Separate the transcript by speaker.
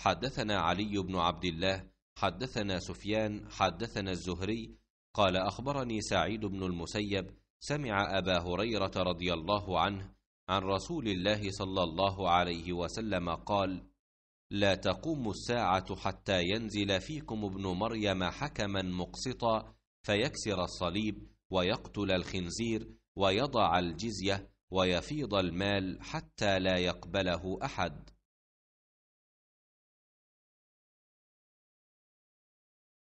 Speaker 1: حدثنا علي بن عبد الله
Speaker 2: حدثنا سفيان حدثنا الزهري قال اخبرني سعيد بن المسيب سمع ابا هريره رضي الله عنه عن رسول الله صلى الله عليه وسلم قال لا تقوم الساعه حتى ينزل فيكم ابن مريم حكما مقسطا فيكسر الصليب ويقتل الخنزير ويضع الجزيه ويفيض المال حتى لا
Speaker 1: يقبله احد